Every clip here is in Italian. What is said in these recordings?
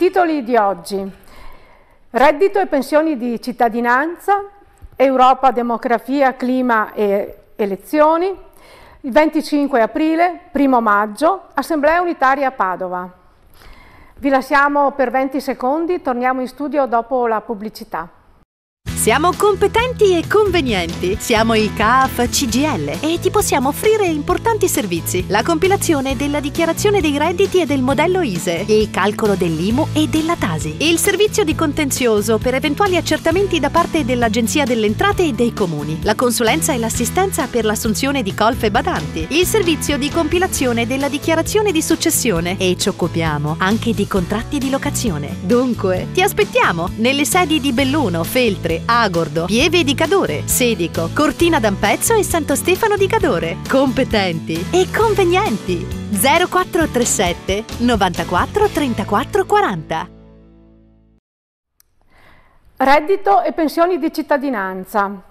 titoli di oggi. Reddito e pensioni di cittadinanza, Europa, demografia, clima e elezioni, il 25 aprile, primo maggio, Assemblea Unitaria Padova. Vi lasciamo per 20 secondi, torniamo in studio dopo la pubblicità. Siamo competenti e convenienti. Siamo i CAF CGL e ti possiamo offrire importanti servizi. La compilazione della dichiarazione dei redditi e del modello ISE, il calcolo dell'IMU e della TASI, il servizio di contenzioso per eventuali accertamenti da parte dell'Agenzia delle Entrate e dei Comuni, la consulenza e l'assistenza per l'assunzione di colf e badanti, il servizio di compilazione della dichiarazione di successione e ci occupiamo anche di contratti di locazione. Dunque, ti aspettiamo nelle sedi di Belluno, Feltre, Agordo, Pieve di Cadore, Sedico, Cortina d'Ampezzo e Santo Stefano di Cadore. Competenti e convenienti. 0437 94 34 40. Reddito e pensioni di cittadinanza.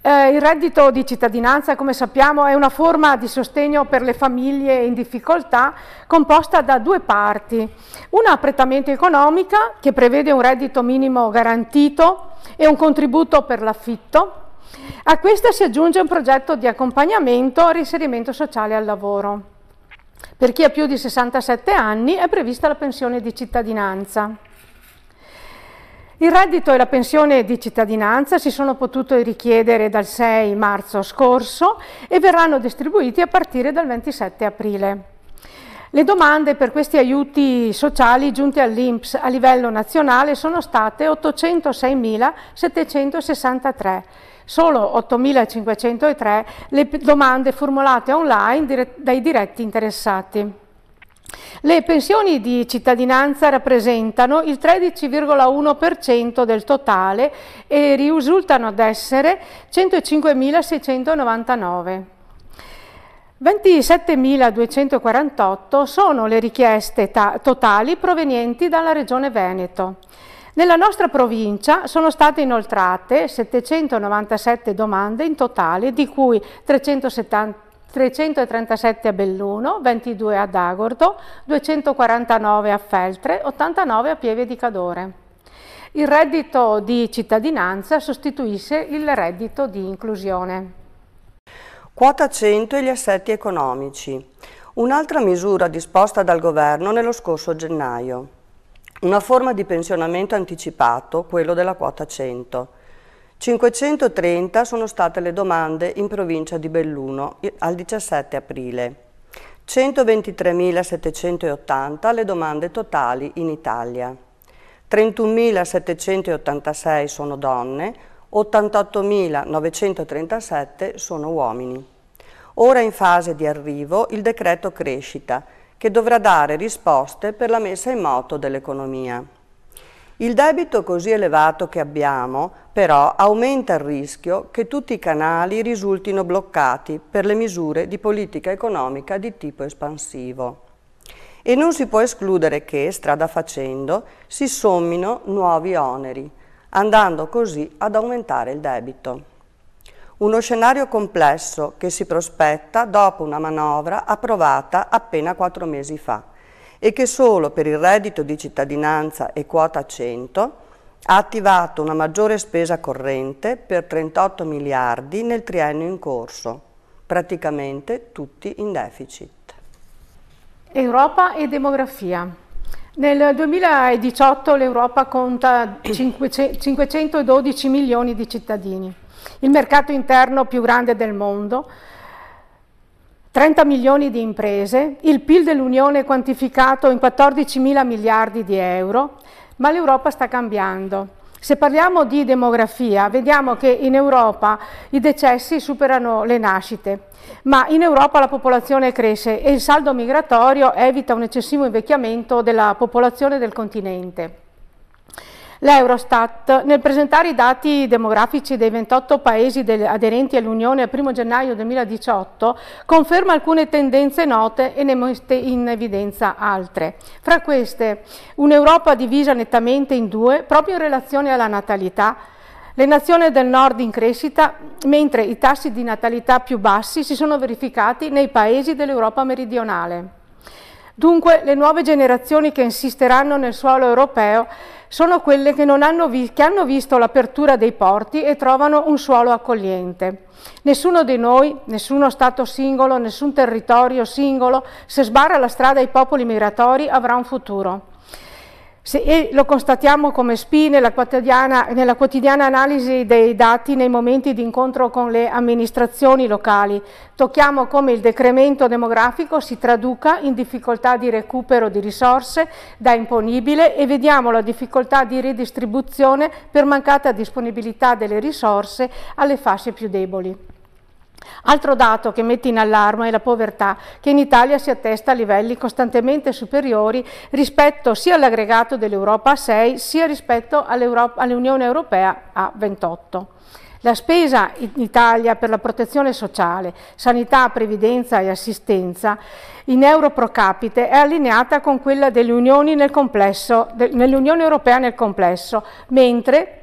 Eh, il reddito di cittadinanza, come sappiamo, è una forma di sostegno per le famiglie in difficoltà composta da due parti. Una prettamente economica, che prevede un reddito minimo garantito e un contributo per l'affitto. A questa si aggiunge un progetto di accompagnamento al riferimento sociale al lavoro. Per chi ha più di 67 anni è prevista la pensione di cittadinanza. Il reddito e la pensione di cittadinanza si sono potuti richiedere dal 6 marzo scorso e verranno distribuiti a partire dal 27 aprile. Le domande per questi aiuti sociali giunti all'INPS a livello nazionale sono state 806.763, solo 8.503 le domande formulate online dai diretti interessati. Le pensioni di cittadinanza rappresentano il 13,1% del totale e risultano ad essere 105.699. 27.248 sono le richieste totali provenienti dalla Regione Veneto. Nella nostra provincia sono state inoltrate 797 domande in totale, di cui 370 337 a Belluno, 22 ad Agordo, 249 a Feltre, 89 a Pieve di Cadore. Il reddito di cittadinanza sostituisce il reddito di inclusione. Quota 100 e gli assetti economici. Un'altra misura disposta dal governo nello scorso gennaio. Una forma di pensionamento anticipato, quello della quota 100. 530 sono state le domande in provincia di Belluno al 17 aprile, 123.780 le domande totali in Italia, 31.786 sono donne, 88.937 sono uomini. Ora in fase di arrivo il decreto crescita, che dovrà dare risposte per la messa in moto dell'economia. Il debito così elevato che abbiamo, però, aumenta il rischio che tutti i canali risultino bloccati per le misure di politica economica di tipo espansivo. E non si può escludere che, strada facendo, si sommino nuovi oneri, andando così ad aumentare il debito. Uno scenario complesso che si prospetta dopo una manovra approvata appena quattro mesi fa, e che solo per il reddito di cittadinanza e quota 100 ha attivato una maggiore spesa corrente per 38 miliardi nel triennio in corso, praticamente tutti in deficit. Europa e demografia. Nel 2018 l'Europa conta 512 milioni di cittadini, il mercato interno più grande del mondo, 30 milioni di imprese, il PIL dell'Unione è quantificato in 14 mila miliardi di euro, ma l'Europa sta cambiando. Se parliamo di demografia, vediamo che in Europa i decessi superano le nascite, ma in Europa la popolazione cresce e il saldo migratorio evita un eccessivo invecchiamento della popolazione del continente. L'Eurostat, nel presentare i dati demografici dei 28 paesi aderenti all'Unione al 1 gennaio 2018, conferma alcune tendenze note e ne mette in evidenza altre. Fra queste, un'Europa divisa nettamente in due proprio in relazione alla natalità, le nazioni del nord in crescita, mentre i tassi di natalità più bassi si sono verificati nei paesi dell'Europa meridionale. Dunque, le nuove generazioni che insisteranno nel suolo europeo sono quelle che, hanno che hanno visto l'apertura dei porti e trovano un suolo accogliente. Nessuno di noi, nessuno Stato singolo, nessun territorio singolo, se sbarra la strada ai popoli migratori avrà un futuro. Se, e lo constatiamo come SPI nella quotidiana, nella quotidiana, analisi dei dati nei momenti di incontro con le amministrazioni locali. Tocchiamo come il decremento demografico si traduca in difficoltà di recupero di risorse da imponibile e vediamo la difficoltà di ridistribuzione per mancata disponibilità delle risorse alle fasce più deboli. Altro dato che mette in allarme è la povertà, che in Italia si attesta a livelli costantemente superiori rispetto sia all'aggregato dell'Europa a 6, sia rispetto all'Unione Europea a 28. La spesa in Italia per la protezione sociale, sanità, previdenza e assistenza in euro pro capite è allineata con quella dell'Unione nell nell Europea nel complesso, mentre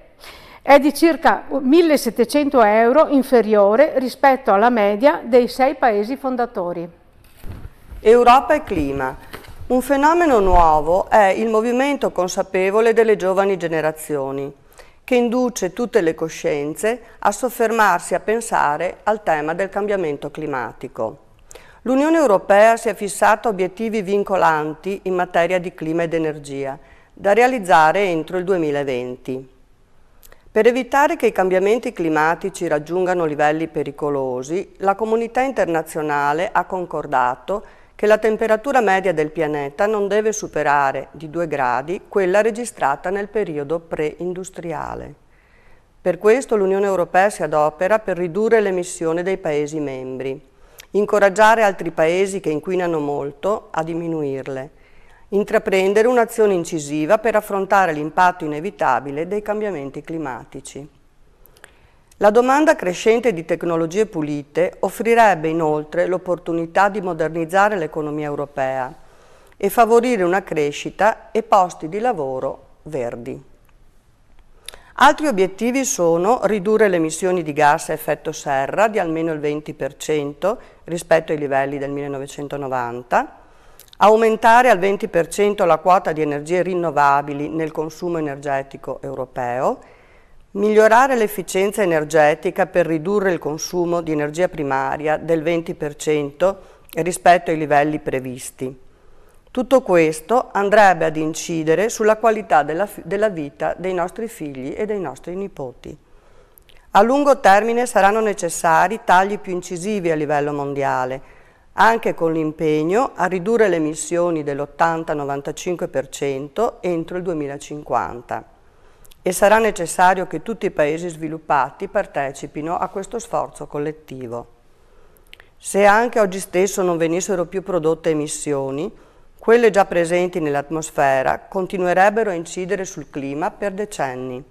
è di circa 1.700 euro inferiore rispetto alla media dei sei paesi fondatori. Europa e clima. Un fenomeno nuovo è il movimento consapevole delle giovani generazioni, che induce tutte le coscienze a soffermarsi a pensare al tema del cambiamento climatico. L'Unione Europea si è fissata obiettivi vincolanti in materia di clima ed energia, da realizzare entro il 2020. Per evitare che i cambiamenti climatici raggiungano livelli pericolosi, la comunità internazionale ha concordato che la temperatura media del pianeta non deve superare di 2 gradi quella registrata nel periodo pre-industriale. Per questo l'Unione Europea si adopera per ridurre l'emissione dei Paesi membri, incoraggiare altri Paesi che inquinano molto a diminuirle, intraprendere un'azione incisiva per affrontare l'impatto inevitabile dei cambiamenti climatici. La domanda crescente di tecnologie pulite offrirebbe inoltre l'opportunità di modernizzare l'economia europea e favorire una crescita e posti di lavoro verdi. Altri obiettivi sono ridurre le emissioni di gas a effetto serra di almeno il 20% rispetto ai livelli del 1990, aumentare al 20% la quota di energie rinnovabili nel consumo energetico europeo, migliorare l'efficienza energetica per ridurre il consumo di energia primaria del 20% rispetto ai livelli previsti. Tutto questo andrebbe ad incidere sulla qualità della, della vita dei nostri figli e dei nostri nipoti. A lungo termine saranno necessari tagli più incisivi a livello mondiale, anche con l'impegno a ridurre le emissioni dell'80-95% entro il 2050 e sarà necessario che tutti i paesi sviluppati partecipino a questo sforzo collettivo. Se anche oggi stesso non venissero più prodotte emissioni, quelle già presenti nell'atmosfera continuerebbero a incidere sul clima per decenni.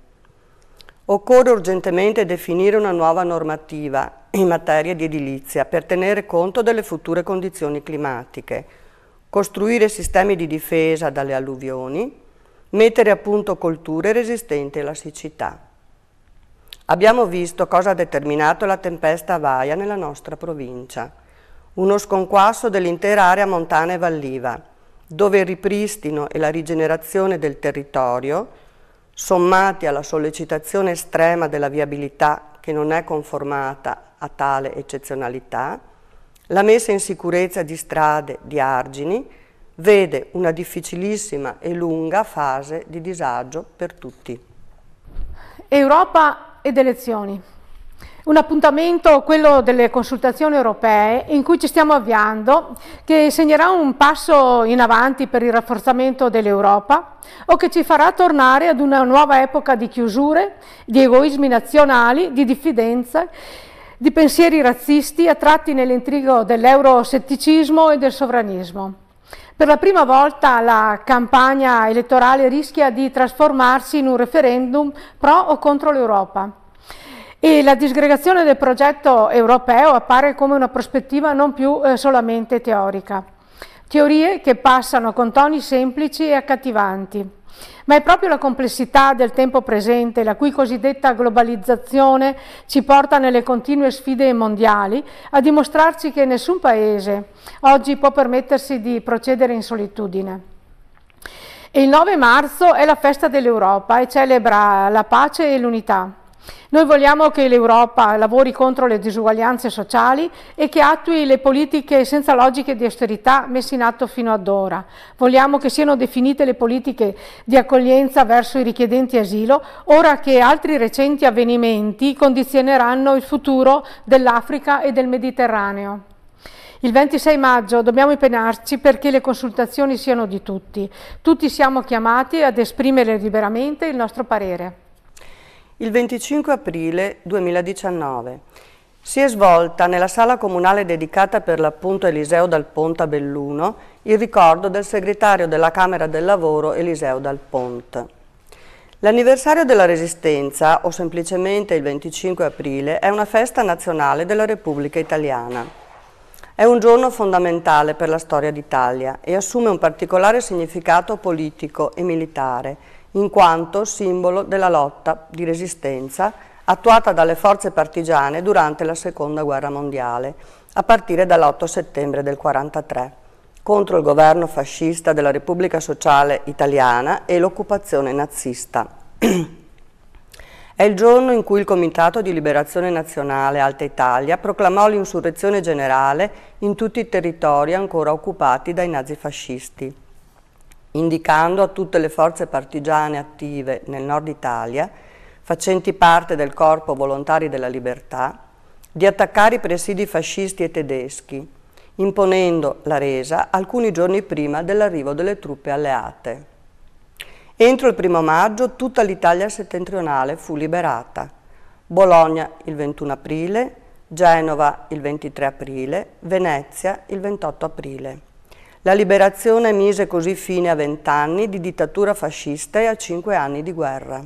Occorre urgentemente definire una nuova normativa in materia di edilizia per tenere conto delle future condizioni climatiche, costruire sistemi di difesa dalle alluvioni, mettere a punto colture resistenti alla siccità. Abbiamo visto cosa ha determinato la tempesta Avaia nella nostra provincia, uno sconquasso dell'intera area montana e valliva, dove il ripristino e la rigenerazione del territorio sommati alla sollecitazione estrema della viabilità che non è conformata a tale eccezionalità, la messa in sicurezza di strade, di argini, vede una difficilissima e lunga fase di disagio per tutti. Europa ed elezioni un appuntamento, quello delle consultazioni europee, in cui ci stiamo avviando, che segnerà un passo in avanti per il rafforzamento dell'Europa o che ci farà tornare ad una nuova epoca di chiusure, di egoismi nazionali, di diffidenza, di pensieri razzisti attratti nell'intrigo dell'euroscetticismo e del sovranismo. Per la prima volta la campagna elettorale rischia di trasformarsi in un referendum pro o contro l'Europa e la disgregazione del progetto europeo appare come una prospettiva non più eh, solamente teorica. Teorie che passano con toni semplici e accattivanti. Ma è proprio la complessità del tempo presente, la cui cosiddetta globalizzazione ci porta nelle continue sfide mondiali, a dimostrarci che nessun paese oggi può permettersi di procedere in solitudine. E il 9 marzo è la festa dell'Europa e celebra la pace e l'unità. Noi vogliamo che l'Europa lavori contro le disuguaglianze sociali e che attui le politiche senza logiche di austerità messe in atto fino ad ora. Vogliamo che siano definite le politiche di accoglienza verso i richiedenti asilo, ora che altri recenti avvenimenti condizioneranno il futuro dell'Africa e del Mediterraneo. Il 26 maggio dobbiamo impegnarci perché le consultazioni siano di tutti. Tutti siamo chiamati ad esprimere liberamente il nostro parere il 25 aprile 2019. Si è svolta nella sala comunale dedicata per l'appunto Eliseo Dal Ponte a Belluno il ricordo del segretario della Camera del Lavoro Eliseo Dal Ponte. L'anniversario della Resistenza, o semplicemente il 25 aprile, è una festa nazionale della Repubblica Italiana. È un giorno fondamentale per la storia d'Italia e assume un particolare significato politico e militare, in quanto simbolo della lotta di resistenza attuata dalle forze partigiane durante la Seconda Guerra Mondiale, a partire dall'8 settembre del 1943, contro il governo fascista della Repubblica Sociale Italiana e l'occupazione nazista. È il giorno in cui il Comitato di Liberazione Nazionale Alta Italia proclamò l'insurrezione generale in tutti i territori ancora occupati dai nazifascisti indicando a tutte le forze partigiane attive nel nord Italia, facenti parte del Corpo Volontari della Libertà, di attaccare i presidi fascisti e tedeschi, imponendo la resa alcuni giorni prima dell'arrivo delle truppe alleate. Entro il primo maggio tutta l'Italia settentrionale fu liberata. Bologna il 21 aprile, Genova il 23 aprile, Venezia il 28 aprile. La liberazione mise così fine a vent'anni di dittatura fascista e a cinque anni di guerra.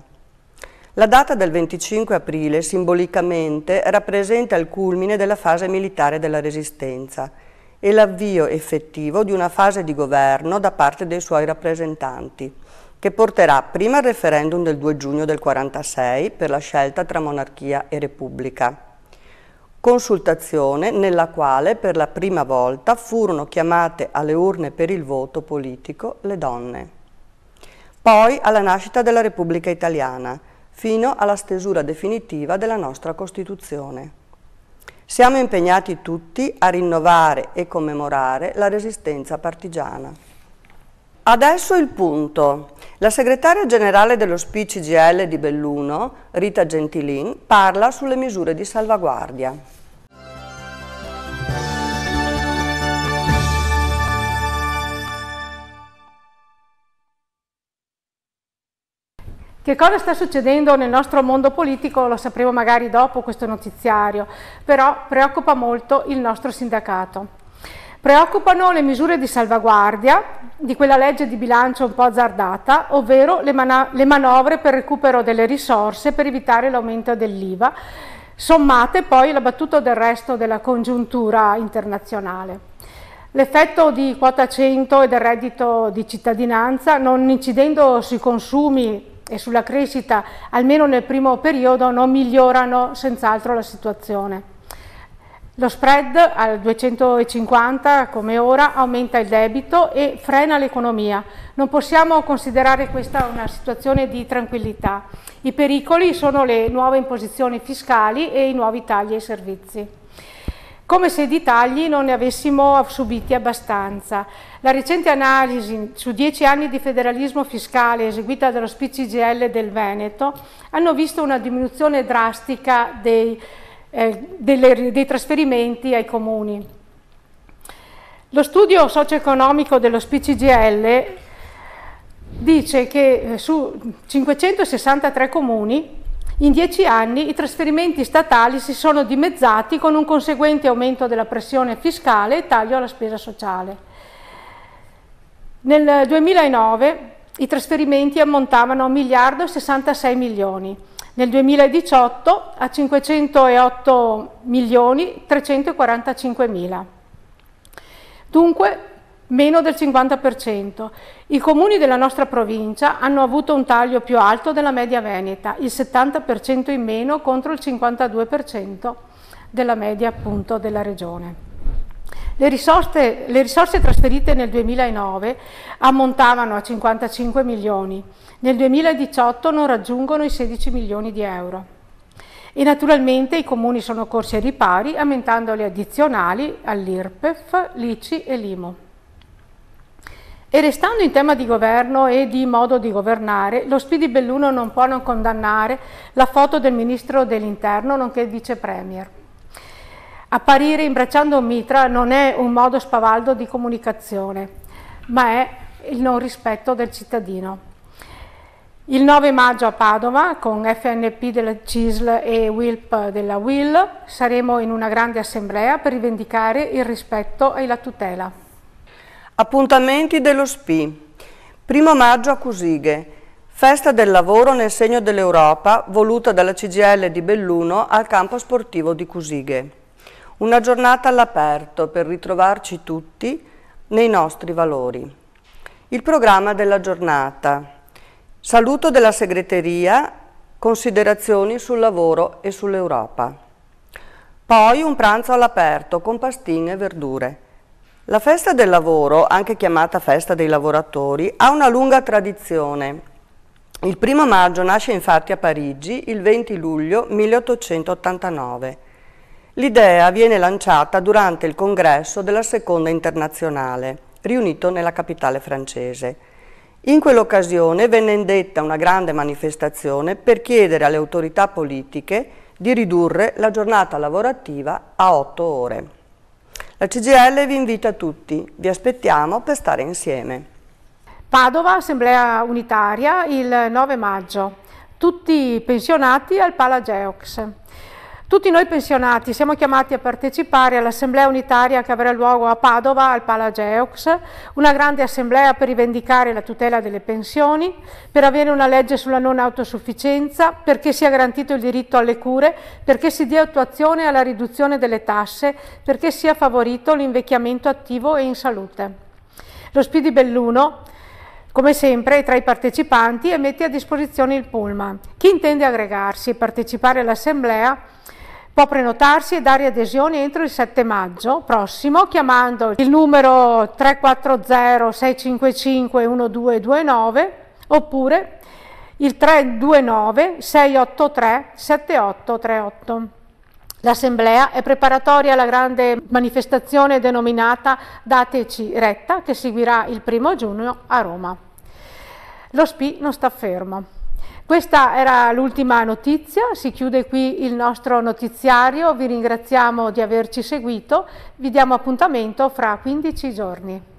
La data del 25 aprile simbolicamente rappresenta il culmine della fase militare della Resistenza e l'avvio effettivo di una fase di governo da parte dei suoi rappresentanti, che porterà prima al referendum del 2 giugno del 1946 per la scelta tra monarchia e repubblica consultazione nella quale per la prima volta furono chiamate alle urne per il voto politico le donne. Poi alla nascita della Repubblica Italiana, fino alla stesura definitiva della nostra Costituzione. Siamo impegnati tutti a rinnovare e commemorare la resistenza partigiana. Adesso il punto. La segretaria generale dello SPICGL di Belluno, Rita Gentilin, parla sulle misure di salvaguardia. Che cosa sta succedendo nel nostro mondo politico lo sapremo magari dopo questo notiziario, però preoccupa molto il nostro sindacato. Preoccupano le misure di salvaguardia di quella legge di bilancio un po' azzardata, ovvero le, man le manovre per recupero delle risorse per evitare l'aumento dell'IVA, sommate poi alla battuta del resto della congiuntura internazionale. L'effetto di quota 100 e del reddito di cittadinanza, non incidendo sui consumi e sulla crescita, almeno nel primo periodo, non migliorano senz'altro la situazione. Lo spread al 250 come ora aumenta il debito e frena l'economia. Non possiamo considerare questa una situazione di tranquillità. I pericoli sono le nuove imposizioni fiscali e i nuovi tagli ai servizi come se di tagli non ne avessimo subiti abbastanza. La recente analisi su dieci anni di federalismo fiscale eseguita dallo SPCGL del Veneto hanno visto una diminuzione drastica dei eh, delle, dei trasferimenti ai comuni. Lo studio socio-economico dello SPCGL dice che eh, su 563 comuni in dieci anni i trasferimenti statali si sono dimezzati con un conseguente aumento della pressione fiscale e taglio alla spesa sociale. Nel 2009 i trasferimenti ammontavano a 1 miliardo e 66 milioni, nel 2018 a 508 milioni 345 mila. Dunque meno del 50%. I comuni della nostra provincia hanno avuto un taglio più alto della media veneta, il 70% in meno contro il 52% della media appunto della regione. Le risorse, le risorse trasferite nel 2009 ammontavano a 55 milioni, nel 2018 non raggiungono i 16 milioni di euro. E naturalmente i comuni sono corsi ai ripari aumentando le addizionali all'IRPEF, l'ICI e l'IMO. E restando in tema di governo e di modo di governare, lo Spidi Belluno non può non condannare la foto del Ministro dell'Interno, nonché il Vice Premier. Apparire imbracciando mitra non è un modo spavaldo di comunicazione, ma è il non rispetto del cittadino. Il 9 maggio a Padova con FNP della CISL e WILP della WIL saremo in una grande assemblea per rivendicare il rispetto e la tutela. Appuntamenti dello SPI. 1 maggio a Cusighe. Festa del lavoro nel segno dell'Europa voluta dalla CGL di Belluno al campo sportivo di Cusighe. Una giornata all'aperto per ritrovarci tutti nei nostri valori. Il programma della giornata Saluto della segreteria, considerazioni sul lavoro e sull'Europa. Poi un pranzo all'aperto con pastine e verdure. La festa del lavoro, anche chiamata festa dei lavoratori, ha una lunga tradizione. Il primo maggio nasce infatti a Parigi il 20 luglio 1889. L'idea viene lanciata durante il congresso della Seconda Internazionale, riunito nella capitale francese. In quell'occasione venne indetta una grande manifestazione per chiedere alle autorità politiche di ridurre la giornata lavorativa a 8 ore. La CGL vi invita tutti, vi aspettiamo per stare insieme. Padova, Assemblea Unitaria, il 9 maggio. Tutti pensionati al Palageox. Tutti noi pensionati siamo chiamati a partecipare all'assemblea unitaria che avrà luogo a Padova al Palageux, una grande assemblea per rivendicare la tutela delle pensioni, per avere una legge sulla non autosufficienza, perché sia garantito il diritto alle cure, perché si dia attuazione alla riduzione delle tasse, perché sia favorito l'invecchiamento attivo e in salute. Lo Spidi Belluno come sempre, tra i partecipanti e mette a disposizione il pullman. Chi intende aggregarsi e partecipare all'assemblea può prenotarsi e dare adesione entro il 7 maggio prossimo chiamando il numero 340 655 1229 oppure il 329 683 7838. L'assemblea è preparatoria alla grande manifestazione denominata Dateci retta che seguirà il primo giugno a Roma. Lo SPI non sta fermo. Questa era l'ultima notizia, si chiude qui il nostro notiziario, vi ringraziamo di averci seguito, vi diamo appuntamento fra 15 giorni.